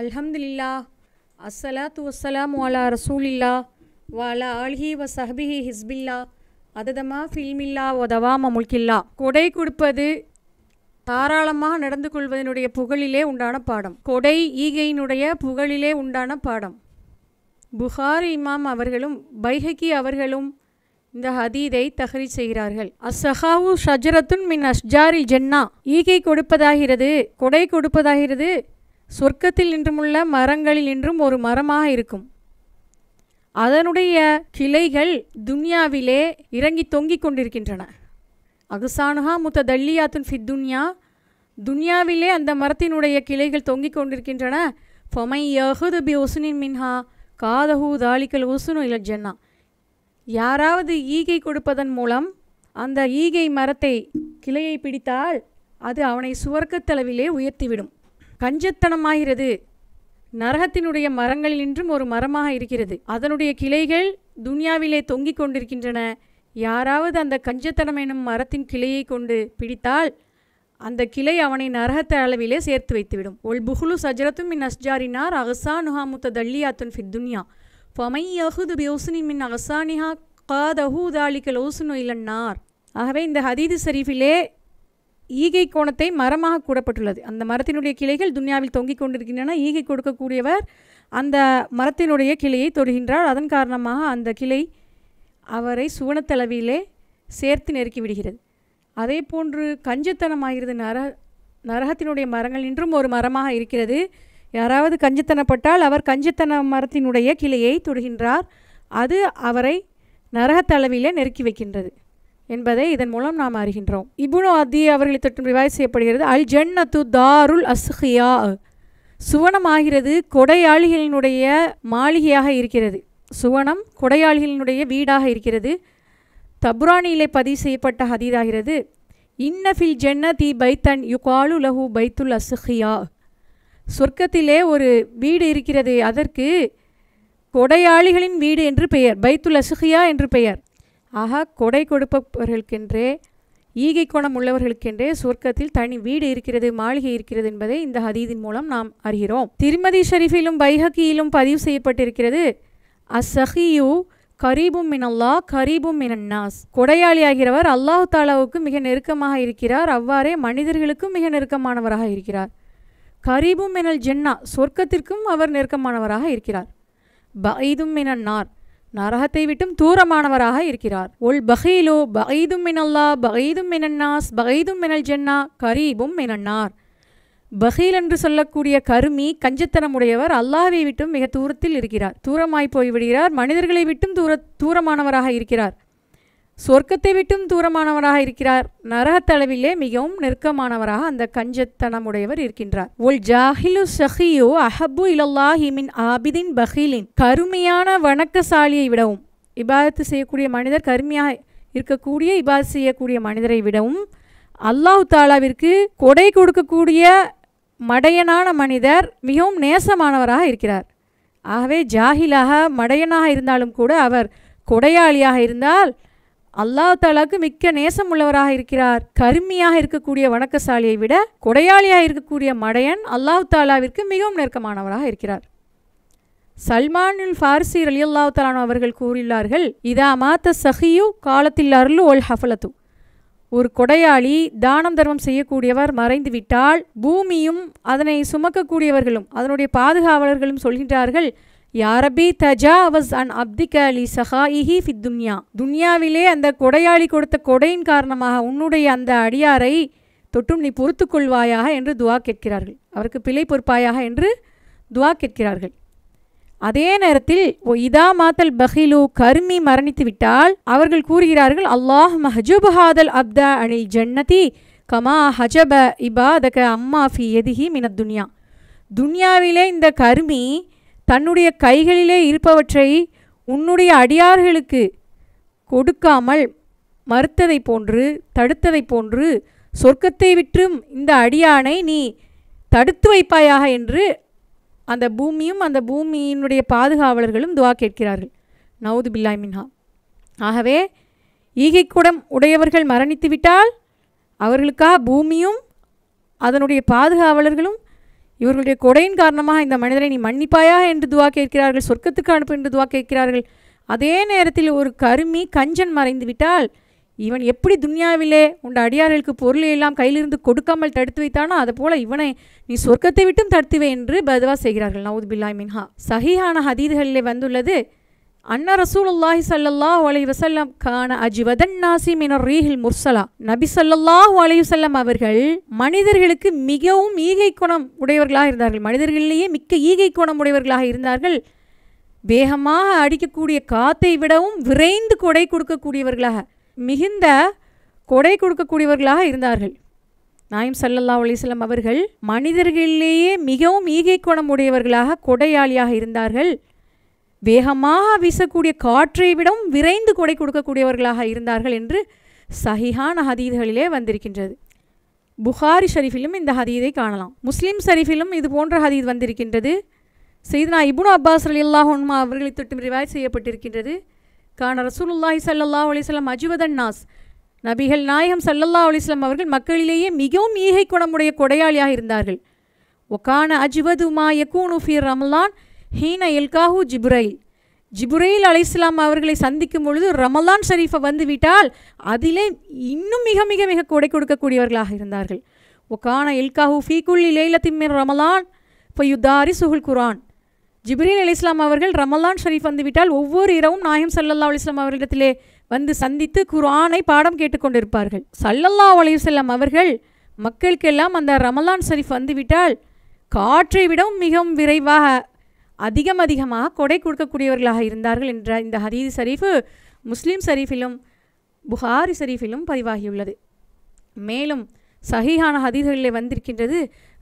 அல்ஹம்துலில்லா அஸ்ஸலாத்து வஸ்ஸலாம் வாலா ரசூலில்லா வாலா ஆல்ஹி வ சஹபிஹி ஹிஸ்பில்லா அததமா ஃபில்மில்லா ஒதவாம முல்கில்லா கொடை கொடுப்பது தாராளமாக நடந்து கொள்வதனுடைய புகழிலே உண்டான பாடம் கொடை ஈகையினுடைய புகழிலே உண்டான பாடம் புகார் இமாம் அவர்களும் பைஹக்கி அவர்களும் இந்த ஹதீதை தஹரி செய்கிறார்கள் அஸ்ஸஹாவு ஷஜரத்துன் மின் அஷ்ஜாரி ஜென்னா ஈகை கொடுப்பதாகிறது கொடை கொடுப்பதாகிறது சொர்க்கத்தில் இன்றுமுள்ள மரங்களில் இன்றும் ஒரு மரமாக இருக்கும் அதனுடைய கிளைகள் துன்யாவிலே இறங்கி தொங்கிக் கொண்டிருக்கின்றன அகுசானுஹா முத்த தல்லியாத்துன் ஃபி துன்யா துன்யாவிலே அந்த மரத்தினுடைய கிளைகள் தொங்கிக் கொண்டிருக்கின்றன ஃபொமை யஹுது பி உசுனின் மின்ஹா காதஹூ தாலிக்கல் உசுனு இலஜன்னா யாராவது ஈகை கொடுப்பதன் மூலம் அந்த ஈகை மரத்தை கிளையை பிடித்தால் அது அவனை சுவர்க்கத்தளவிலே உயர்த்திவிடும் கஞ்சத்தனமாகிறது நரகத்தினுடைய மரங்களில் இன்றும் ஒரு மரமாக இருக்கிறது அதனுடைய கிளைகள் துனியாவிலே தொங்கிக் கொண்டிருக்கின்றன யாராவது அந்த கஞ்சத்தனம் எனும் மரத்தின் கிளையை கொண்டு பிடித்தால் அந்த கிளை அவனை நரகத்த அளவிலே சேர்த்து வைத்துவிடும் ஒல் புகுலு சஜரத்தும் மின் அஸ்ஜாரினார் அகசானுஹா முத்த தள்ளியாத்துன் ஃபித் துன்யா ஃபமை அஹுது பியோசுனி மின் அகசானிஹா காதஹூ தாலிக்கல் ஓசுனு இல்லன்னார் ஆகவே இந்த ஹதீது ஷரீஃபிலே ஈகை கோணத்தை மரமாக கூடப்பட்டுள்ளது அந்த மரத்தினுடைய கிளைகள் துன்யாவில் தொங்கிக் கொண்டிருக்கின்றன ஈகை கொடுக்கக்கூடியவர் அந்த மரத்தினுடைய கிளையை தொடுகின்றார் அதன் காரணமாக அந்த கிளை அவரை சுவனத்தளவிலே சேர்த்து நெருக்கி விடுகிறது அதே போன்று கஞ்சத்தனமாகிறது நர நரகத்தினுடைய மரங்கள் இன்றும் ஒரு மரமாக இருக்கிறது யாராவது கஞ்சத்தனப்பட்டால் அவர் கஞ்சத்தன மரத்தினுடைய கிளையை தொடுகின்றார் அது அவரை நரகத்தளவிலே நெருக்கி வைக்கின்றது என்பதை இதன் மூலம் நாம் அறிகின்றோம் இபுனு அதி அவர்களை தொற்று ரிவாய் செய்யப்படுகிறது அல் ஜென்னத்து தாருல் அஸ்ஹியா சுவனமாகிறது கொடையாளிகளினுடைய மாளிகையாக இருக்கிறது சுவனம் கொடையாளிகளினுடைய வீடாக இருக்கிறது தபுரானியிலே பதிவு செய்யப்பட்ட ஹதீதாகிறது இன்னஃபில் தி பைத்தன் காலு லஹு பைத்துல் அசுஹியா சொர்க்கத்திலே ஒரு வீடு இருக்கிறது அதற்கு கொடையாளிகளின் வீடு என்று பெயர் பைத்துல் அசுஹியா என்று பெயர் ஆக கொடை கொடுப்பவர்களுக்கென்றே ஈகை கோணம் உள்ளவர்களுக்கென்றே சொர்க்கத்தில் தனி வீடு இருக்கிறது மாளிகை இருக்கிறது என்பதை இந்த ஹதீதின் மூலம் நாம் அறிகிறோம் திருமதி ஷரீஃபிலும் பைஹக்கியிலும் பதிவு செய்யப்பட்டிருக்கிறது அசஹியு கரீபும் மினல்லா கரீபும் மினன்னாஸ் ஆகிறவர் அல்லாஹு தாலாவுக்கு மிக நெருக்கமாக இருக்கிறார் அவ்வாறே மனிதர்களுக்கும் மிக நெருக்கமானவராக இருக்கிறார் கரீபும் மினல் ஜென்னா சொர்க்கத்திற்கும் அவர் நெருக்கமானவராக இருக்கிறார் பைதும் மினன்னார் நரகத்தை விட்டும் தூரமானவராக இருக்கிறார் ஒல் பஹீலோ பகைதும் மினல்லா பகைதும் மினன்னாஸ் பகைதும் மினல் ஜென்னா கரீபும் மினன்னார் பஹீல் என்று சொல்லக்கூடிய கருமி கஞ்சத்தனமுடையவர் அல்லாஹை விட்டும் மிக தூரத்தில் இருக்கிறார் தூரமாய் போய் விடுகிறார் மனிதர்களை விட்டும் தூர தூரமானவராக இருக்கிறார் சொர்க்கத்தை விட்டும் தூரமானவராக இருக்கிறார் நரகத்தளவிலே மிகவும் நெருக்கமானவராக அந்த கஞ்சத்தனமுடையவர் இருக்கின்றார் உல் ஜாஹிலு ஷஹியோ அஹபு இலல்லாஹிமின் ஆபிதின் பஹீலின் கருமையான வணக்கசாலியை விடவும் இபாதத்து செய்யக்கூடிய மனிதர் கருமையாக இருக்கக்கூடிய இபாதத்து செய்யக்கூடிய மனிதரை விடவும் அல்லாஹு தாலாவிற்கு கொடை கொடுக்கக்கூடிய மடையனான மனிதர் மிகவும் நேசமானவராக இருக்கிறார் ஆகவே ஜாகிலாக மடையனாக இருந்தாலும் கூட அவர் கொடையாளியாக இருந்தால் அல்லா தாலாவுக்கு மிக்க நேசம் உள்ளவராக இருக்கிறார் கருமியாக இருக்கக்கூடிய வணக்கசாலியை விட கொடையாளியாக இருக்கக்கூடிய மடையன் அல்லாஹ் தாலாவிற்கு மிகவும் நெருக்கமானவராக இருக்கிறார் சல்மானுல் ஃபார்சி அலி அல்லாஹ் அவர்கள் கூறியுள்ளார்கள் இதா மாத்த சஹியு காலத்தில் அருள் ஒல் ஹஃபலத்து ஒரு கொடையாளி தானம் தர்மம் செய்யக்கூடியவர் மறைந்து விட்டால் பூமியும் அதனை சுமக்கக்கூடியவர்களும் அதனுடைய பாதுகாவலர்களும் சொல்கின்றார்கள் யாரபி தஜா அவஸ் அன் அப்திக அலி சஹாஇஹி ஃபி துன்யா துன்யாவிலே அந்த கொடையாளி கொடுத்த கொடையின் காரணமாக உன்னுடைய அந்த அடியாரை தொட்டும் நீ பொறுத்து கொள்வாயாக என்று துவா கேட்கிறார்கள் அவருக்கு பிழை பொறுப்பாயாக என்று துவா கேட்கிறார்கள் அதே நேரத்தில் இதா மாத்தல் பஹிலு கர்மி மரணித்து விட்டால் அவர்கள் கூறுகிறார்கள் அல்லாஹ் ஹாதல் அப்தா அணி ஜன்னதி கமா ஹஜப இபா தக அம்மா ஃபி எதிஹி மினத் துன்யா துன்யாவிலே இந்த கர்மி தன்னுடைய கைகளிலே இருப்பவற்றை உன்னுடைய அடியார்களுக்கு கொடுக்காமல் மறுத்ததை போன்று தடுத்ததை போன்று சொர்க்கத்தை விற்றும் இந்த அடியானை நீ தடுத்து வைப்பாயாக என்று அந்த பூமியும் அந்த பூமியினுடைய பாதுகாவலர்களும் துவா கேட்கிறார்கள் நவுது பில்லாய் மின்ஹா ஆகவே ஈகைக்குடம் உடையவர்கள் மரணித்துவிட்டால் அவர்களுக்காக பூமியும் அதனுடைய பாதுகாவலர்களும் இவர்களுடைய கொடையின் காரணமாக இந்த மனிதரை நீ மன்னிப்பாயா என்று துவா கேட்கிறார்கள் சொர்க்கத்துக்கு அனுப்பு என்று துவா கேட்கிறார்கள் அதே நேரத்தில் ஒரு கருமி கஞ்சன் மறைந்து விட்டால் இவன் எப்படி துன்யாவிலே உண்ட அடியார்களுக்கு பொருளை எல்லாம் கையிலிருந்து கொடுக்காமல் தடுத்து வைத்தானோ அது போல இவனை நீ சொர்க்கத்தை விட்டும் தடுத்துவே என்று பதுவா செய்கிறார்கள் நவுத் பில்லாய் மின்ஹா சஹிஹான ஹதீதுகளிலே வந்துள்ளது அன்ன ரசூலுல்லாஹி சல்லல்லாஹ் அலை வசல்லம் கான நாசி மினர் ரீஹில் முர்சலா நபி சல்லல்லாஹ் அலை வசல்லம் அவர்கள் மனிதர்களுக்கு மிகவும் ஈகை குணம் உடையவர்களாக இருந்தார்கள் மனிதர்களிலேயே மிக்க ஈகை குணம் உடையவர்களாக இருந்தார்கள் வேகமாக அடிக்கக்கூடிய காத்தை விடவும் விரைந்து கொடை கொடுக்கக்கூடியவர்களாக மிகுந்த கொடை கொடுக்கக்கூடியவர்களாக இருந்தார்கள் நாயம் சல்லல்லா அலிஸ்லம் அவர்கள் மனிதர்களிலேயே மிகவும் ஈகை குணம் உடையவர்களாக கொடையாளியாக இருந்தார்கள் வேகமாக வீசக்கூடிய காற்றை விடவும் விரைந்து கொடை கொடுக்கக்கூடியவர்களாக இருந்தார்கள் என்று சஹிஹான ஹதீதுகளிலே வந்திருக்கின்றது புகாரி ஷரீஃபிலும் இந்த ஹதீதை காணலாம் முஸ்லீம் ஷரீஃபிலும் இது போன்ற ஹதீத் வந்திருக்கின்றது செய்தனா இபுனு அப்பாஸ் அலி அல்லாஹுன்மா அவர்களை திட்டம் ரிவாய் செய்யப்பட்டிருக்கின்றது கான ரசூலுல்லாஹி சல்லா அலிஸ்லாம் அஜுவதன் நாஸ் நபிகள் நாயகம் சல்லல்லா அலிஸ்லாம் அவர்கள் மக்களிலேயே மிகவும் ஈகை குணமுடைய கொடையாளியாக இருந்தார்கள் ஒக்கான அஜ்வது மா யக்கூனு ஃபீர் ரமலான் ஹீன எல்காஹு ஜிப்ரைல் ஜிபுரைல் இஸ்லாம் அவர்களை சந்திக்கும் பொழுது ரமலான் ஷரீஃபை வந்துவிட்டால் அதிலே இன்னும் மிக மிக மிக கொடை கொடுக்கக்கூடியவர்களாக இருந்தார்கள் ஒக்கான இல்காஹூ ஃபீகுல் இலேலத்தின் ரமலான் இப்போ யுத்தாரி சுகுல் குரான் ஜிப்ரீல் அலி இஸ்லாம் அவர்கள் ரமலான் ஷரீஃப் வந்துவிட்டால் ஒவ்வொரு இரவும் நாயம் சல்லல்லா அலிஸ்லாம் அவர்களிடத்திலே வந்து சந்தித்து குரானை பாடம் கேட்டுக்கொண்டிருப்பார்கள் சல்லல்லா அலிசல்லாம் அவர்கள் மக்களுக்கெல்லாம் அந்த ரமலான் ஷரீஃப் வந்துவிட்டால் காற்றை விடவும் மிகவும் விரைவாக அதிகம் அதிகமாக கொடை கொடுக்கக்கூடியவர்களாக இருந்தார்கள் என்ற இந்த ஹதீஸ் ஷரீஃபு முஸ்லீம் ஷரீஃபிலும் புகாரி ஷரீஃபிலும் பதிவாகியுள்ளது மேலும் சஹீஹான ஹதீஸ்களில் வந்திருக்கின்றது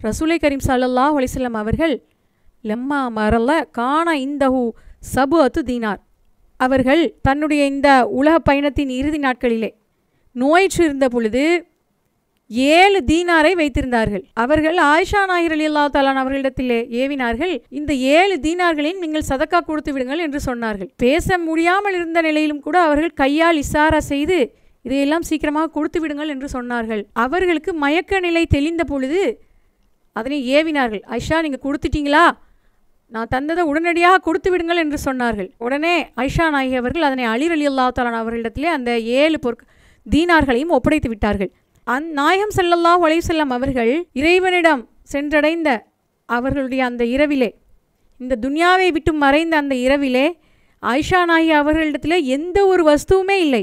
ரசூலை கரீம் சல்லா அலிஸ்லாம் அவர்கள் லெம்மா மரல்ல காண இந்தஹு சபு அத்து தீனார் அவர்கள் தன்னுடைய இந்த உலக பயணத்தின் இறுதி நாட்களிலே நோயிற்று இருந்த பொழுது ஏழு தீனாரை வைத்திருந்தார்கள் அவர்கள் ஆயிஷா நாயர் அலி அல்லா தாலான் அவர்களிடத்திலே ஏவினார்கள் இந்த ஏழு தீனார்களின் நீங்கள் சதக்கா கொடுத்து விடுங்கள் என்று சொன்னார்கள் பேச முடியாமல் இருந்த நிலையிலும் கூட அவர்கள் கையால் இசாரா செய்து இதையெல்லாம் சீக்கிரமாக கொடுத்து விடுங்கள் என்று சொன்னார்கள் அவர்களுக்கு மயக்க நிலை தெளிந்த பொழுது அதனை ஏவினார்கள் ஐஷா நீங்கள் கொடுத்துட்டீங்களா நான் தந்ததை உடனடியாக கொடுத்து விடுங்கள் என்று சொன்னார்கள் உடனே ஐஷா நாயகி அவர்கள் அதனை அலிர் அல்லா தாலான் அவர்களிடத்திலே அந்த ஏழு பொருட்கள் தீனார்களையும் ஒப்படைத்து விட்டார்கள் அந் நாயகம் செல்லல்லா செல்லம் அவர்கள் இறைவனிடம் சென்றடைந்த அவர்களுடைய அந்த இரவிலே இந்த துன்யாவை விட்டு மறைந்த அந்த இரவிலே ஆயிஷா நாயி அவர்களிடத்தில் எந்த ஒரு வஸ்துவுமே இல்லை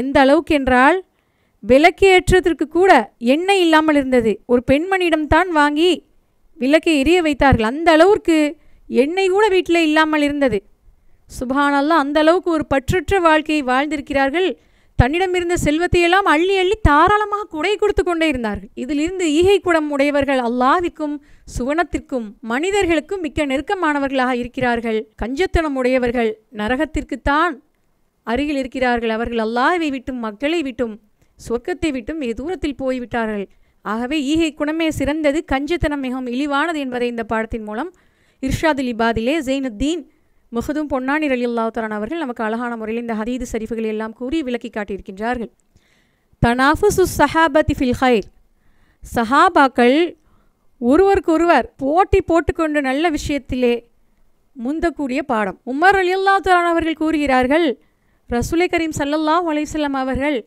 எந்த அளவுக்கு என்றால் விளக்கு ஏற்றத்திற்கு கூட எண்ணெய் இல்லாமல் இருந்தது ஒரு பெண்மணியிடம்தான் வாங்கி விளக்கை எரிய வைத்தார்கள் அந்த அளவுக்கு எண்ணெய் கூட வீட்டில் இல்லாமல் இருந்தது சுபானல்லாம் அந்த அளவுக்கு ஒரு பற்றற்ற வாழ்க்கையை வாழ்ந்திருக்கிறார்கள் தன்னிடமிருந்த செல்வத்தையெல்லாம் அள்ளி அள்ளி தாராளமாக குடை கொடுத்து கொண்டே இருந்தார்கள் இதிலிருந்து ஈகை குடம் உடையவர்கள் அல்லாதிற்கும் சுவனத்திற்கும் மனிதர்களுக்கும் மிக்க நெருக்கமானவர்களாக இருக்கிறார்கள் கஞ்சத்தனம் உடையவர்கள் நரகத்திற்குத்தான் அருகில் இருக்கிறார்கள் அவர்கள் அல்லாவை விட்டும் மக்களை விட்டும் சொர்க்கத்தை விட்டும் மிக தூரத்தில் போய்விட்டார்கள் ஆகவே ஈகை குணமே சிறந்தது கஞ்சத்தனம் மிகவும் இழிவானது என்பதை இந்த பாடத்தின் மூலம் இர்ஷாது இபாதிலே ஜெயினுத்தீன் முகதும் பொன்னானி ரலி அல்லாத்தரான் அவர்கள் நமக்கு அழகான முறையில் இந்த ஹதீது சரிஃபுகளை எல்லாம் கூறி விளக்கி காட்டியிருக்கின்றார்கள் தனாஃபுசு சஹாபத்தி ஃபில் ஹைர் சஹாபாக்கள் ஒருவருக்கொருவர் போட்டி போட்டுக்கொண்டு நல்ல விஷயத்திலே முந்தக்கூடிய பாடம் உமர் அலி அல்லாத்தரான் அவர்கள் கூறுகிறார்கள் ரசூலை கரீம் சல்லல்லா அலைசல்லாம் அவர்கள்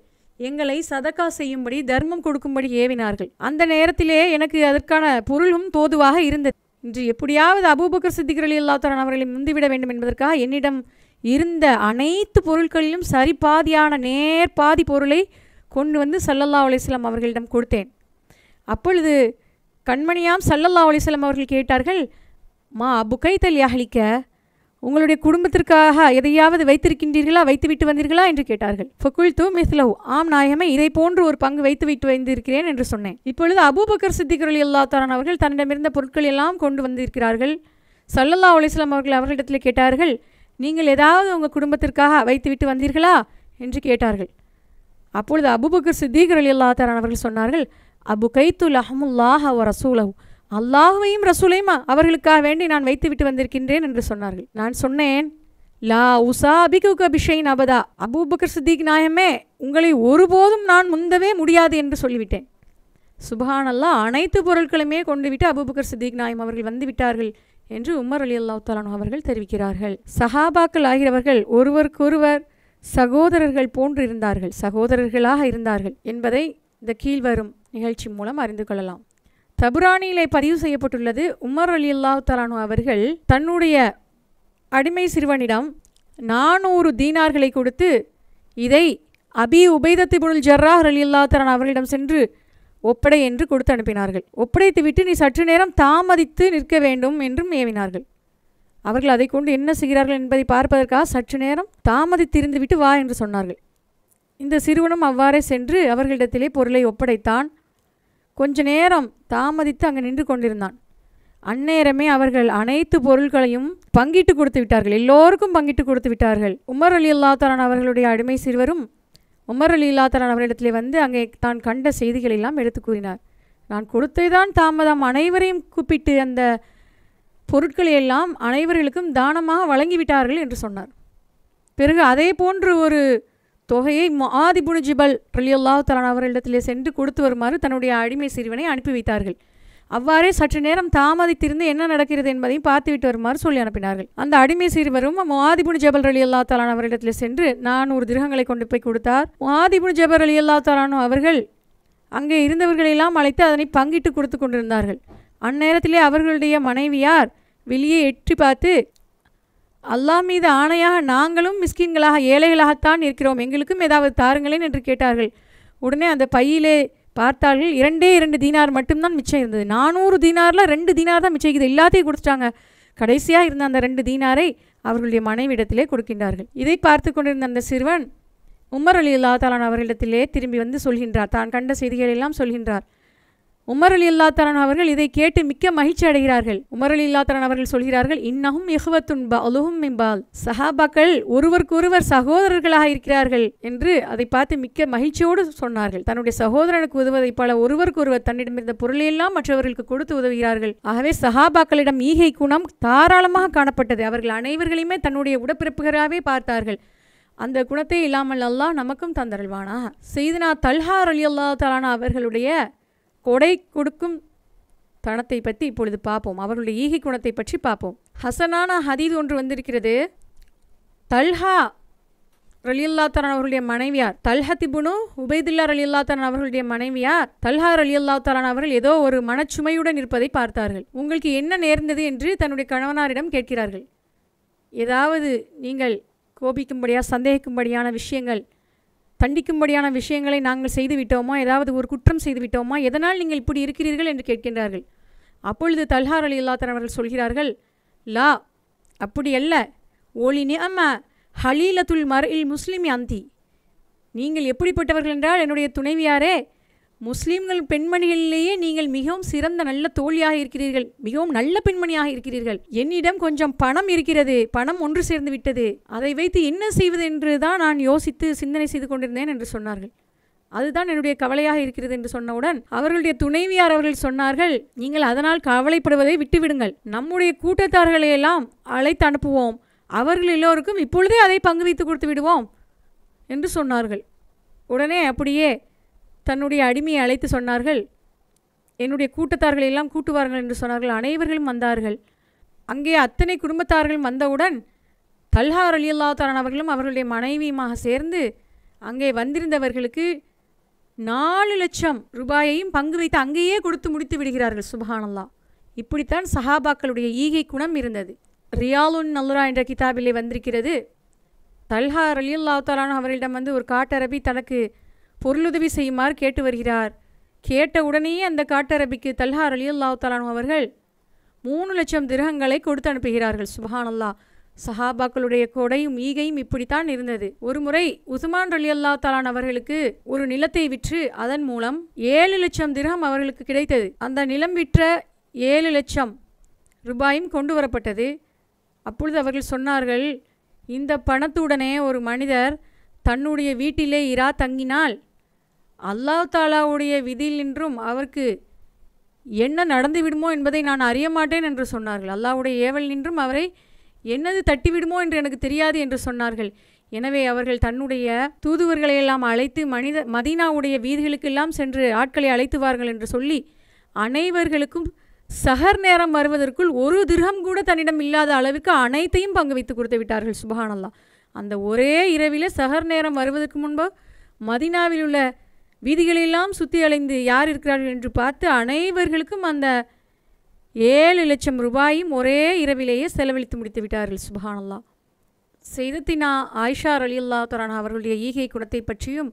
எங்களை சதக்கா செய்யும்படி தர்மம் கொடுக்கும்படி ஏவினார்கள் அந்த நேரத்திலே எனக்கு அதற்கான பொருளும் தோதுவாக இருந்தது இன்று எப்படியாவது அபூபக்கர் சித்திகர் அல்லாத்தரன் அவர்களை முந்திவிட வேண்டும் என்பதற்காக என்னிடம் இருந்த அனைத்து பொருட்களிலும் சரிபாதியான நேர்பாதி பொருளை கொண்டு வந்து சல்லல்லா அலிஸ்லாம் அவர்களிடம் கொடுத்தேன் அப்பொழுது கண்மணியாம் சல்லல்லா அலிஸ்லாம் அவர்கள் கேட்டார்கள் மா அபுகைத்தல் யாகலிக்க உங்களுடைய குடும்பத்திற்காக எதையாவது வைத்திருக்கின்றீர்களா வைத்துவிட்டு வந்தீர்களா என்று கேட்டார்கள் ஃபகுல்து மிஸ்லஹு ஆம் நாயகமே இதை போன்று ஒரு பங்கு வைத்துவிட்டு வந்திருக்கிறேன் என்று சொன்னேன் இப்பொழுது அபூபக்கர் சித்திகரலி அல்லா தாரான் அவர்கள் தன்னிடமிருந்த பொருட்கள் எல்லாம் கொண்டு வந்திருக்கிறார்கள் சல்லல்லா அலிஸ்லாம் அவர்கள் அவர்களிடத்தில் கேட்டார்கள் நீங்கள் ஏதாவது உங்கள் குடும்பத்திற்காக வைத்துவிட்டு வந்தீர்களா என்று கேட்டார்கள் அப்பொழுது அபுபக்கர் சித்திகரலி அல்லா தாரான் அவர்கள் சொன்னார்கள் அபு கைத்துல் லஹமுல்லாஹ ரசூலவ் அல்லாஹுவையும் ரசூலையும் அவர்களுக்காக வேண்டி நான் வைத்து விட்டு வந்திருக்கின்றேன் என்று சொன்னார்கள் நான் சொன்னேன் லா உசா அபிகுக பிஷைன் அபதா அபூபக்கர் சித்திக் நாயமே உங்களை ஒருபோதும் நான் முந்தவே முடியாது என்று சொல்லிவிட்டேன் சுபஹானல்லா அனைத்து பொருட்களுமே கொண்டு விட்டு அபூபக்கர் சித்திக் நாயம் அவர்கள் வந்து விட்டார்கள் என்று உமர் அலி அல்லா தாலானு அவர்கள் தெரிவிக்கிறார்கள் சஹாபாக்கள் ஆகிறவர்கள் ஒருவருக்கொருவர் சகோதரர்கள் போன்று இருந்தார்கள் சகோதரர்களாக இருந்தார்கள் என்பதை இந்த கீழ்வரும் நிகழ்ச்சி மூலம் அறிந்து கொள்ளலாம் தபுரானியிலே பதிவு செய்யப்பட்டுள்ளது உமர் அலி அல்லாஹ் தலானு அவர்கள் தன்னுடைய அடிமை சிறுவனிடம் நானூறு தீனார்களை கொடுத்து இதை அபி உபைதத்திபுல் ஜர்ராஹ் அலி அல்லா தலான் அவர்களிடம் சென்று ஒப்படை என்று கொடுத்து அனுப்பினார்கள் ஒப்படைத்து விட்டு நீ சற்று நேரம் தாமதித்து நிற்க வேண்டும் என்றும் ஏவினார்கள் அவர்கள் அதை கொண்டு என்ன செய்கிறார்கள் என்பதை பார்ப்பதற்காக சற்று நேரம் தாமதித்திருந்து விட்டு வா என்று சொன்னார்கள் இந்த சிறுவனும் அவ்வாறே சென்று அவர்களிடத்திலே பொருளை ஒப்படைத்தான் கொஞ்ச நேரம் தாமதித்து அங்கு நின்று கொண்டிருந்தான் அந்நேரமே அவர்கள் அனைத்து பொருட்களையும் பங்கிட்டு கொடுத்து விட்டார்கள் எல்லோருக்கும் பங்கிட்டு கொடுத்து விட்டார்கள் உமர் அலி அல்லாத்தரான் அவர்களுடைய அடிமை சிறுவரும் உமர் அலி இல்லாத்தரான் அவரிடத்திலே வந்து அங்கே தான் கண்ட செய்திகள் எல்லாம் எடுத்து கூறினார் நான் தான் தாமதம் அனைவரையும் கூப்பிட்டு அந்த பொருட்களை எல்லாம் அனைவர்களுக்கும் தானமாக வழங்கிவிட்டார்கள் என்று சொன்னார் பிறகு அதே போன்று ஒரு தொகையை மாதிபுனு ஜிபல் ரலியுல்லாஹ் தலான் அவர்களிடத்திலே சென்று கொடுத்து வருமாறு தன்னுடைய அடிமை சிறுவனை அனுப்பி வைத்தார்கள் அவ்வாறே சற்று நேரம் தாமதித்திருந்து என்ன நடக்கிறது என்பதையும் பார்த்துவிட்டு வருமாறு சொல்லி அனுப்பினார்கள் அந்த அடிமை சிறுவரும் மாதிபுனு ஜபல் அலி அல்லா தாலான் அவரிடத்தில் சென்று நானூறு திருகங்களை கொண்டு போய் கொடுத்தார் மாதிபுனு ஜபர் அலி அல்லா தாலானு அவர்கள் அங்கே இருந்தவர்களெல்லாம் அழைத்து அதனை பங்கிட்டு கொடுத்து கொண்டிருந்தார்கள் அந்நேரத்திலே அவர்களுடைய மனைவியார் வெளியே எட்டி பார்த்து அல்லாஹ் மீது ஆணையாக நாங்களும் மிஸ்கின்களாக ஏழைகளாகத்தான் இருக்கிறோம் எங்களுக்கும் ஏதாவது தாருங்களேன் என்று கேட்டார்கள் உடனே அந்த பையிலே பார்த்தார்கள் இரண்டே இரண்டு தீனார் மட்டும்தான் மிச்சம் இருந்தது நானூறு தீனாரில் ரெண்டு தீனார் தான் மிச்சம் இருக்குது எல்லாத்தையும் கொடுத்துட்டாங்க கடைசியாக இருந்த அந்த ரெண்டு தீனாரை அவர்களுடைய மனைவிடத்திலே கொடுக்கின்றார்கள் இதை பார்த்து கொண்டிருந்த அந்த சிறுவன் உமர் அலி அல்லா தாலான் அவர்களிடத்திலே திரும்பி வந்து சொல்கின்றார் தான் கண்ட செய்திகளெல்லாம் சொல்கின்றார் உமர் அலி அவர்கள் இதை கேட்டு மிக்க மகிழ்ச்சி அடைகிறார்கள் உமர் அலி அவர்கள் சொல்கிறார்கள் இன்னமும் எஹுவத்துன் அலுகும் மிம்பால் சஹாபாக்கள் ஒருவருக்கொருவர் சகோதரர்களாக இருக்கிறார்கள் என்று அதை பார்த்து மிக்க மகிழ்ச்சியோடு சொன்னார்கள் தன்னுடைய சகோதரனுக்கு உதவுவதை போல ஒருவருக்கொருவர் தன்னிடம் இருந்த பொருளையெல்லாம் மற்றவர்களுக்கு கொடுத்து உதவுகிறார்கள் ஆகவே சஹாபாக்களிடம் ஈகை குணம் தாராளமாக காணப்பட்டது அவர்கள் அனைவர்களையுமே தன்னுடைய உடப்பிறப்புகளாகவே பார்த்தார்கள் அந்த குணத்தை இல்லாமல் அல்லாஹ் நமக்கும் தந்தருள்வானா செய்தினா தல்ஹார் அலி அல்லா தலானா அவர்களுடைய கொடை கொடுக்கும் தனத்தை பற்றி இப்பொழுது பார்ப்போம் அவர்களுடைய ஈகை குணத்தை பற்றி பார்ப்போம் ஹசனான ஹதீது ஒன்று வந்திருக்கிறது தல்ஹா ரலியல்லாத்தரன் அவர்களுடைய மனைவியார் தல்ஹத்திபுனு உபைதுல்லா ரலியல்லாத்தரன் அவர்களுடைய மனைவியார் தல்ஹா ரலியல்லாத்தரன் அவர்கள் ஏதோ ஒரு மனச்சுமையுடன் இருப்பதை பார்த்தார்கள் உங்களுக்கு என்ன நேர்ந்தது என்று தன்னுடைய கணவனாரிடம் கேட்கிறார்கள் ஏதாவது நீங்கள் கோபிக்கும்படியாக சந்தேகிக்கும்படியான விஷயங்கள் தண்டிக்கும்படியான விஷயங்களை நாங்கள் செய்து விட்டோமா ஏதாவது ஒரு குற்றம் செய்து விட்டோமா எதனால் நீங்கள் இப்படி இருக்கிறீர்கள் என்று கேட்கின்றார்கள் அப்பொழுது தல்ஹார் அலி இல்லாத்தன் அவர்கள் சொல்கிறார்கள் லா அப்படி அல்ல ஓலி நியம ஹலீலத்துல் மர் இல் முஸ்லிம் அந்தி நீங்கள் எப்படிப்பட்டவர்கள் என்றால் என்னுடைய துணைவியாரே முஸ்லீம்கள் பெண்மணிகளிலேயே நீங்கள் மிகவும் சிறந்த நல்ல தோழியாக இருக்கிறீர்கள் மிகவும் நல்ல பெண்மணியாக இருக்கிறீர்கள் என்னிடம் கொஞ்சம் பணம் இருக்கிறது பணம் ஒன்று சேர்ந்து விட்டது அதை வைத்து என்ன செய்வது என்று தான் நான் யோசித்து சிந்தனை செய்து கொண்டிருந்தேன் என்று சொன்னார்கள் அதுதான் என்னுடைய கவலையாக இருக்கிறது என்று சொன்னவுடன் அவர்களுடைய துணைவியார் அவர்கள் சொன்னார்கள் நீங்கள் அதனால் கவலைப்படுவதை விட்டுவிடுங்கள் நம்முடைய கூட்டத்தார்களை எல்லாம் அழைத்து அனுப்புவோம் அவர்கள் எல்லோருக்கும் இப்பொழுதே அதை பங்கு வைத்து கொடுத்து விடுவோம் என்று சொன்னார்கள் உடனே அப்படியே தன்னுடைய அடிமையை அழைத்து சொன்னார்கள் என்னுடைய கூட்டத்தார்கள் எல்லாம் கூட்டுவார்கள் என்று சொன்னார்கள் அனைவர்களும் வந்தார்கள் அங்கே அத்தனை குடும்பத்தார்கள் வந்தவுடன் தல்ஹார் அலி அல்லாத்தாரன் அவர்களும் அவர்களுடைய மனைவியுமாக சேர்ந்து அங்கே வந்திருந்தவர்களுக்கு நாலு லட்சம் ரூபாயையும் பங்கு வைத்து அங்கேயே கொடுத்து முடித்து விடுகிறார்கள் சுபஹானல்லா இப்படித்தான் சஹாபாக்களுடைய ஈகை குணம் இருந்தது ரியாலுன் நல்லுரா என்ற கிதாபிலே வந்திருக்கிறது தல்ஹா அலி அல்லாத்தாலான் அவர்களிடம் வந்து ஒரு காட்டரபி தனக்கு பொருளுதவி செய்யுமாறு கேட்டு வருகிறார் கேட்ட உடனேயே அந்த காட்டரபிக்கு தல்ஹார் அலி தாலானு அவர்கள் மூணு லட்சம் திரகங்களை கொடுத்து அனுப்புகிறார்கள் சுபஹான் அல்லா சஹாபாக்களுடைய கொடையும் ஈகையும் இப்படித்தான் இருந்தது ஒரு முறை உசுமான் அலி அல்லா தாலான் அவர்களுக்கு ஒரு நிலத்தை விற்று அதன் மூலம் ஏழு லட்சம் திரகம் அவர்களுக்கு கிடைத்தது அந்த நிலம் விற்ற ஏழு லட்சம் ரூபாயும் கொண்டு வரப்பட்டது அப்பொழுது அவர்கள் சொன்னார்கள் இந்த பணத்துடனே ஒரு மனிதர் தன்னுடைய வீட்டிலே இரா தங்கினால் அல்லா தாலாவுடைய விதியில் நின்றும் அவருக்கு என்ன நடந்து விடுமோ என்பதை நான் அறிய மாட்டேன் என்று சொன்னார்கள் அல்லாவுடைய ஏவல் நின்றும் அவரை என்னது தட்டிவிடுமோ என்று எனக்கு தெரியாது என்று சொன்னார்கள் எனவே அவர்கள் தன்னுடைய தூதுவர்களை எல்லாம் அழைத்து மனித மதீனாவுடைய வீதிகளுக்கெல்லாம் சென்று ஆட்களை அழைத்துவார்கள் என்று சொல்லி அனைவர்களுக்கும் சகர் நேரம் வருவதற்குள் ஒரு திருகம் கூட தன்னிடம் இல்லாத அளவுக்கு அனைத்தையும் பங்கு வைத்து கொடுத்து விட்டார்கள் சுபஹானல்லா அந்த ஒரே இரவில் சகர் நேரம் வருவதற்கு முன்பு மதினாவில் உள்ள வீதிகளெல்லாம் சுற்றி அலைந்து யார் இருக்கிறார்கள் என்று பார்த்து அனைவர்களுக்கும் அந்த ஏழு லட்சம் ரூபாயும் ஒரே இரவிலேயே செலவழித்து முடித்து விட்டார்கள் சுபஹானல்லா செய்தத்தினா ஆயிஷா அலி அல்லா தரான் அவர்களுடைய ஈகை குணத்தை பற்றியும்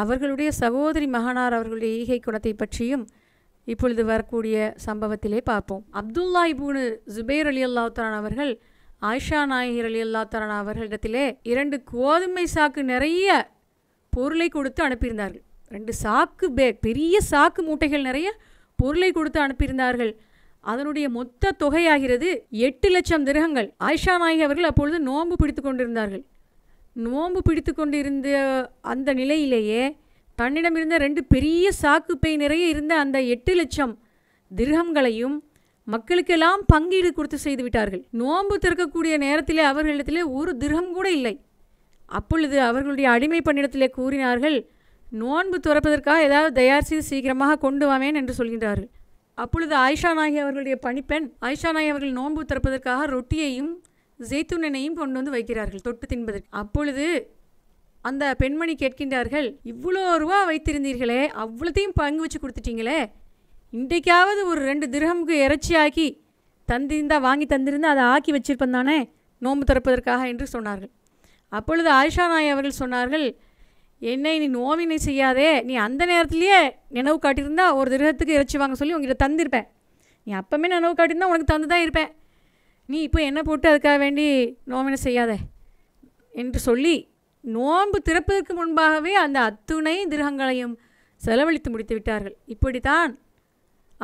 அவர்களுடைய சகோதரி மகனார் அவர்களுடைய ஈகை குணத்தை பற்றியும் இப்பொழுது வரக்கூடிய சம்பவத்திலே பார்ப்போம் அப்துல்லா இபூனு ஜுபேர் அலி அல்லா தரான் அவர்கள் ஆயிஷா நாயகர் அலி அல்லா தரான் அவர்களிடத்திலே இரண்டு கோதுமை சாக்கு நிறைய பொருளை கொடுத்து அனுப்பியிருந்தார்கள் ரெண்டு சாக்கு பேக் பெரிய சாக்கு மூட்டைகள் நிறைய பொருளை கொடுத்து அனுப்பியிருந்தார்கள் அதனுடைய மொத்த தொகையாகிறது எட்டு லட்சம் திரகங்கள் ஆயிஷா நாயகி அவர்கள் அப்பொழுது நோன்பு பிடித்து கொண்டிருந்தார்கள் நோன்பு பிடித்து கொண்டிருந்த அந்த நிலையிலேயே தன்னிடம் இருந்த ரெண்டு பெரிய சாக்கு பை நிறைய இருந்த அந்த எட்டு லட்சம் திரகங்களையும் மக்களுக்கெல்லாம் பங்கீடு கொடுத்து செய்து விட்டார்கள் நோன்பு திறக்கக்கூடிய நேரத்திலே அவர்களிடத்திலே ஒரு திரகம் கூட இல்லை அப்பொழுது அவர்களுடைய அடிமை பண்ணிடத்திலே கூறினார்கள் நோன்பு துறப்பதற்காக ஏதாவது தயார் செய்து சீக்கிரமாக கொண்டு வாமேன் என்று சொல்கின்றார்கள் அப்பொழுது ஆயிஷா நாயகி அவர்களுடைய பணிப்பெண் ஆயிஷா நாயகி அவர்கள் நோன்பு திறப்பதற்காக ரொட்டியையும் ஜெய்த்துனனையும் கொண்டு வந்து வைக்கிறார்கள் தொட்டு தின்பதற்கு அப்பொழுது அந்த பெண்மணி கேட்கின்றார்கள் இவ்வளோ ரூபா வைத்திருந்தீர்களே அவ்வளோத்தையும் பங்கு வச்சு கொடுத்துட்டீங்களே இன்றைக்காவது ஒரு ரெண்டு திருகமுக்கு இறைச்சி ஆக்கி தந்திருந்தா வாங்கி தந்திருந்தா அதை ஆக்கி வச்சிருப்பேன் தானே நோன்பு திறப்பதற்காக என்று சொன்னார்கள் அப்பொழுது ஆயிஷா நாய் அவர்கள் சொன்னார்கள் என்ன நீ நோவினை செய்யாதே நீ அந்த நேரத்துலேயே நினைவு காட்டியிருந்தா ஒரு திருகத்துக்கு இறைச்சி வாங்க சொல்லி உங்ககிட்ட தந்திருப்பேன் நீ அப்போமே நினைவு காட்டியிருந்தா உனக்கு தந்து தான் இருப்பேன் நீ இப்போ என்ன போட்டு அதுக்காக வேண்டி நோவினை செய்யாதே என்று சொல்லி நோன்பு திறப்பதற்கு முன்பாகவே அந்த அத்துணை திருகங்களையும் செலவழித்து முடித்து விட்டார்கள் இப்படித்தான்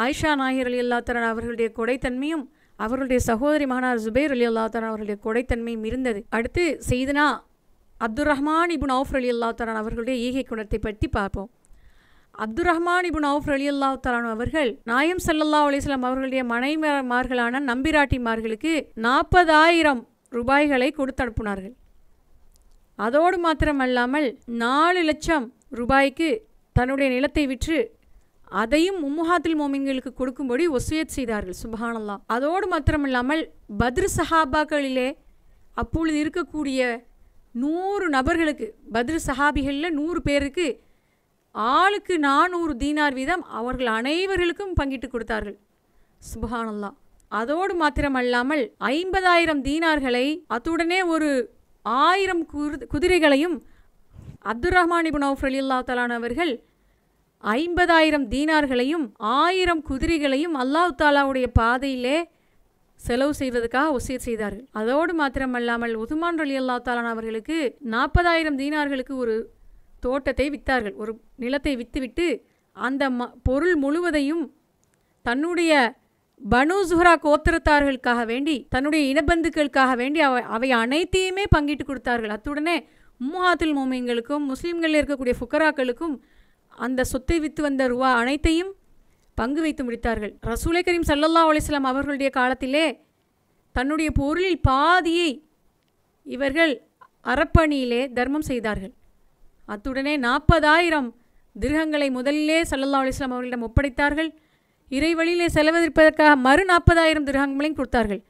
ஆயிஷா நாயர் அலி அல்லாத்தரன் அவர்களுடைய கொடைத்தன்மையும் அவர்களுடைய சகோதரி மகனார் ஜுபேர் அலி அல்லாத்தரன் அவர்களுடைய கொடைத்தன்மையும் இருந்தது அடுத்து செய்தனா அப்துல் ரஹ்மான் இபுன் அவுஃப் அலி அல்லா அவர்களுடைய ஈகை குணத்தை பற்றி பார்ப்போம் அப்துல் ரஹ்மான் இபுன் அவுஃப் அலி அல்லா தலான் அவர்கள் நாயம் சல்லல்லா அலிஸ்லாம் அவர்களுடைய மனைவிமார்களான நம்பிராட்டிமார்களுக்கு நாற்பதாயிரம் ரூபாய்களை கொடுத்து அனுப்பினார்கள் அதோடு மாத்திரமல்லாமல் நாலு லட்சம் ரூபாய்க்கு தன்னுடைய நிலத்தை விற்று அதையும் மும்முஹாத்தில் மோமின்களுக்கு கொடுக்கும்படி ஒசுயத் செய்தார்கள் சுபஹானல்லா அதோடு மாத்திரமில்லாமல் பத்ரு சஹாபாக்களிலே அப்பொழுது இருக்கக்கூடிய நூறு நபர்களுக்கு பதில் சஹாபிகளில் நூறு பேருக்கு ஆளுக்கு நானூறு தீனார் வீதம் அவர்கள் அனைவர்களுக்கும் பங்கிட்டு கொடுத்தார்கள் சுபஹானல்லா அதோடு மாத்திரமல்லாமல் ஐம்பதாயிரம் தீனார்களை அத்துடனே ஒரு ஆயிரம் குதிரைகளையும் அப்துல் ரஹ்மான் இபுன் அவுஃப் அலி அல்லா தலான் அவர்கள் ஐம்பதாயிரம் தீனார்களையும் ஆயிரம் குதிரைகளையும் அல்லாஹ் தாலாவுடைய பாதையிலே செலவு செய்வதற்காக ஒசியத் செய்தார்கள் அதோடு மாத்திரமல்லாமல் உதுமான் அலி அல்லா தாலான் அவர்களுக்கு நாற்பதாயிரம் தீனார்களுக்கு ஒரு தோட்டத்தை வித்தார்கள் ஒரு நிலத்தை வித்துவிட்டு அந்த ம பொருள் முழுவதையும் தன்னுடைய பனு ஜுஹரா கோத்திரத்தார்களுக்காக வேண்டி தன்னுடைய இனபந்துக்களுக்காக வேண்டி அவை அவை அனைத்தையுமே பங்கிட்டு கொடுத்தார்கள் அத்துடனே உம்மாத்தில் மோமியங்களுக்கும் முஸ்லீம்களில் இருக்கக்கூடிய ஃபுக்கராக்களுக்கும் அந்த சொத்தை வித்து வந்த ரூபா அனைத்தையும் பங்கு வைத்து முடித்தார்கள் ரசூலை கரீம் சல்லல்லா அலிஸ்லாம் அவர்களுடைய காலத்திலே தன்னுடைய பொருளில் பாதியை இவர்கள் அறப்பணியிலே தர்மம் செய்தார்கள் அத்துடனே நாற்பதாயிரம் திருகங்களை முதலிலே சல்லல்லா அலிஸ்லாம் அவர்களிடம் ஒப்படைத்தார்கள் இறைவழியிலே செலவதிப்பதற்காக மறு நாற்பதாயிரம் திருகங்களையும் கொடுத்தார்கள்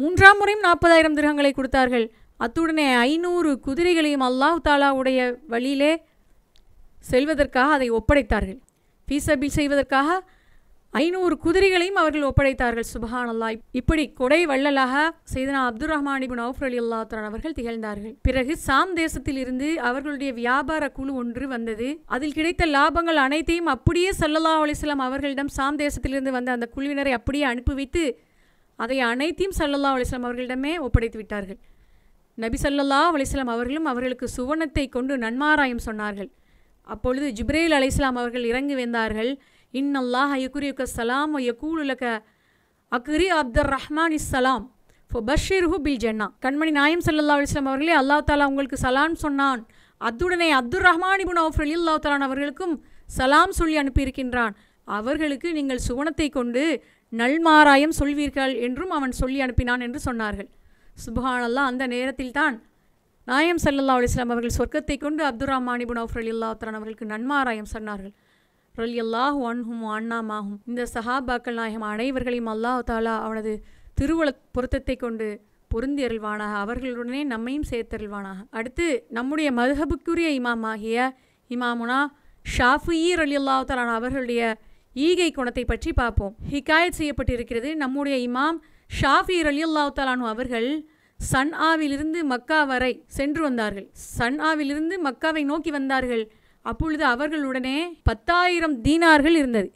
மூன்றாம் முறையும் நாற்பதாயிரம் திருகங்களை கொடுத்தார்கள் அத்துடனே ஐநூறு குதிரைகளையும் அல்லாஹ் தாலாவுடைய வழியிலே செல்வதற்காக அதை ஒப்படைத்தார்கள் பீசபில் செய்வதற்காக ஐநூறு குதிரைகளையும் அவர்கள் ஒப்படைத்தார்கள் சுபஹான் அல்லா இப்படி கொடை வள்ளலாக செய்தனா அப்துல் ரஹ்மான் இபின் அவுஃப் அலி அல்லாத்தான் அவர்கள் திகழ்ந்தார்கள் பிறகு சாம் தேசத்தில் இருந்து அவர்களுடைய வியாபார குழு ஒன்று வந்தது அதில் கிடைத்த லாபங்கள் அனைத்தையும் அப்படியே சல்லல்லா அலிஸ்லாம் அவர்களிடம் சாம் தேசத்திலிருந்து வந்த அந்த குழுவினரை அப்படியே அனுப்பி வைத்து அதை அனைத்தையும் சல்லல்லா அலிஸ்லாம் அவர்களிடமே ஒப்படைத்து விட்டார்கள் நபி சல்லல்லா அலிஸ்லாம் அவர்களும் அவர்களுக்கு சுவனத்தை கொண்டு நன்மாராயம் சொன்னார்கள் அப்பொழுது ஜிப்ரேல் அலைஸ்லாம் அவர்கள் இறங்கி வந்தார்கள் இன்னல்லாஹ் யக்குரியுக்க சலாம் யக்கூலுலக அக்ரி அப்தர் ரஹ்மான் இஸ்லாம் ஃபோ ஹூ பில் ஜென்னா கண்மணி நாயம் சல்லா அலிஸ்லாம் அவர்களே அல்லா தாலா உங்களுக்கு சலாம் சொன்னான் அத்துடனே அப்துர் ரஹ்மான் இபுன் அவுஃப் அலி அல்லா தாலான் அவர்களுக்கும் சலாம் சொல்லி அனுப்பியிருக்கின்றான் அவர்களுக்கு நீங்கள் சுவனத்தை கொண்டு நல்மாராயம் சொல்வீர்கள் என்றும் அவன் சொல்லி அனுப்பினான் என்று சொன்னார்கள் சுபஹானல்லா அந்த நேரத்தில் தான் நாயம் சல்லல்லா அலிஸ்லாம் அவர்கள் சொர்க்கத்தை கொண்டு அப்துல் ரஹ்மானி புன் அஃபர் அலி அல்லாத்தான் அவர்களுக்கு நன்மாராயம் சொன்னார்கள் ரொல் அல்லாஹ் ஒன்ஹும் அண்ணாமாகும் இந்த சஹாபாக்கள் நாயகம் அனைவர்களையும் அல்லாஹ் தாலா அவனது திருவள பொருத்தத்தை கொண்டு பொருந்தி அருள்வானாக அவர்களுடனே நம்மையும் சேர்த்தருள்வானாக அடுத்து நம்முடைய மதுஹபுக்குரிய இமாம் ஆகிய இமாமுனா ரலி அல்லா அல்லாஹாலான அவர்களுடைய ஈகை குணத்தை பற்றி பார்ப்போம் ஹிகாயத் செய்யப்பட்டிருக்கிறது நம்முடைய இமாம் ஷாஃபி அல்லா அல்லாஹாலானு அவர்கள் சன்ஆவிலிருந்து மக்கா வரை சென்று வந்தார்கள் சன்ஆவிலிருந்து மக்காவை நோக்கி வந்தார்கள் அப்பொழுது அவர்களுடனே பத்தாயிரம் தீனார்கள் இருந்தது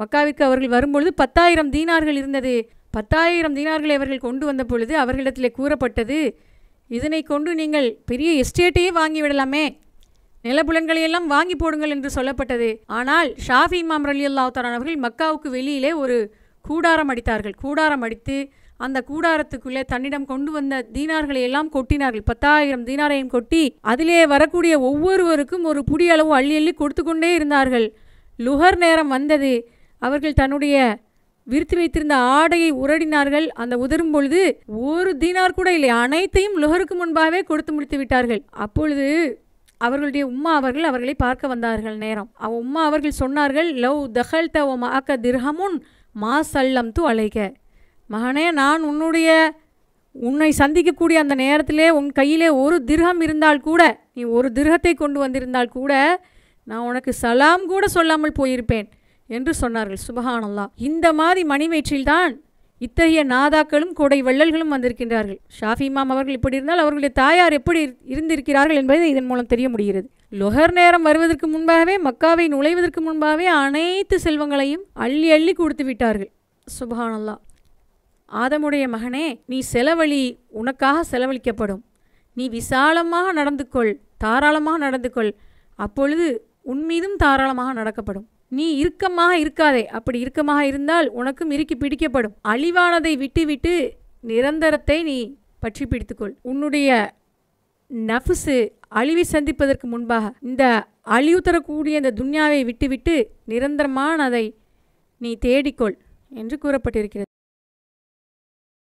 மக்காவிற்கு அவர்கள் வரும்பொழுது பத்தாயிரம் தீனார்கள் இருந்தது பத்தாயிரம் தீனார்களை அவர்கள் கொண்டு வந்த பொழுது அவர்களிடத்தில் கூறப்பட்டது இதனை கொண்டு நீங்கள் பெரிய எஸ்டேட்டையே வாங்கிவிடலாமே நிலப்புலன்களையெல்லாம் வாங்கி போடுங்கள் என்று சொல்லப்பட்டது ஆனால் ஷாஃபி இமாம் ரலி அல்லாத்தாரான் அவர்கள் மக்காவுக்கு வெளியிலே ஒரு கூடாரம் அடித்தார்கள் கூடாரம் அடித்து அந்த கூடாரத்துக்குள்ளே தன்னிடம் கொண்டு வந்த தீனார்களை எல்லாம் கொட்டினார்கள் பத்தாயிரம் தீனாரையும் கொட்டி அதிலே வரக்கூடிய ஒவ்வொருவருக்கும் ஒரு அளவு அள்ளி அள்ளி கொடுத்து கொண்டே இருந்தார்கள் லுகர் நேரம் வந்தது அவர்கள் தன்னுடைய விரித்து வைத்திருந்த ஆடையை உரடினார்கள் அந்த உதரும் பொழுது ஒரு தீனார் கூட இல்லை அனைத்தையும் லுகருக்கு முன்பாகவே கொடுத்து முடித்து விட்டார்கள் அப்பொழுது அவர்களுடைய உம்மா அவர்கள் அவர்களை பார்க்க வந்தார்கள் நேரம் அவ உம்மா அவர்கள் சொன்னார்கள் லவ் தஹல் தவ மாக்க திர்ஹமுன் மா சல்லம் து அழைக்க மகனே நான் உன்னுடைய உன்னை சந்திக்கக்கூடிய அந்த நேரத்திலே உன் கையிலே ஒரு திருகம் இருந்தால் கூட நீ ஒரு திருகத்தை கொண்டு வந்திருந்தால் கூட நான் உனக்கு சலாம் கூட சொல்லாமல் போயிருப்பேன் என்று சொன்னார்கள் சுபஹானல்லா இந்த மாதிரி மணி இத்தகைய நாதாக்களும் கொடை வள்ளல்களும் வந்திருக்கின்றார்கள் ஷாஃபி இமாம் அவர்கள் இப்படி இருந்தால் அவர்களுடைய தாயார் எப்படி இருந்திருக்கிறார்கள் என்பதை இதன் மூலம் தெரிய முடிகிறது லொஹர் நேரம் வருவதற்கு முன்பாகவே மக்காவை நுழைவதற்கு முன்பாகவே அனைத்து செல்வங்களையும் அள்ளி அள்ளி கொடுத்து விட்டார்கள் சுபஹானல்லா ஆதமுடைய மகனே நீ செலவழி உனக்காக செலவழிக்கப்படும் நீ விசாலமாக நடந்து கொள் தாராளமாக நடந்து கொள் அப்பொழுது உன்மீதும் தாராளமாக நடக்கப்படும் நீ இறுக்கமாக இருக்காதே அப்படி இறுக்கமாக இருந்தால் உனக்கும் இறுக்கி பிடிக்கப்படும் அழிவானதை விட்டுவிட்டு நிரந்தரத்தை நீ பற்றி பிடித்துக்கொள் உன்னுடைய நஃபுசு அழிவை சந்திப்பதற்கு முன்பாக இந்த அழிவு தரக்கூடிய இந்த துன்யாவை விட்டுவிட்டு நிரந்தரமான அதை நீ தேடிக்கொள் என்று கூறப்பட்டிருக்கிறது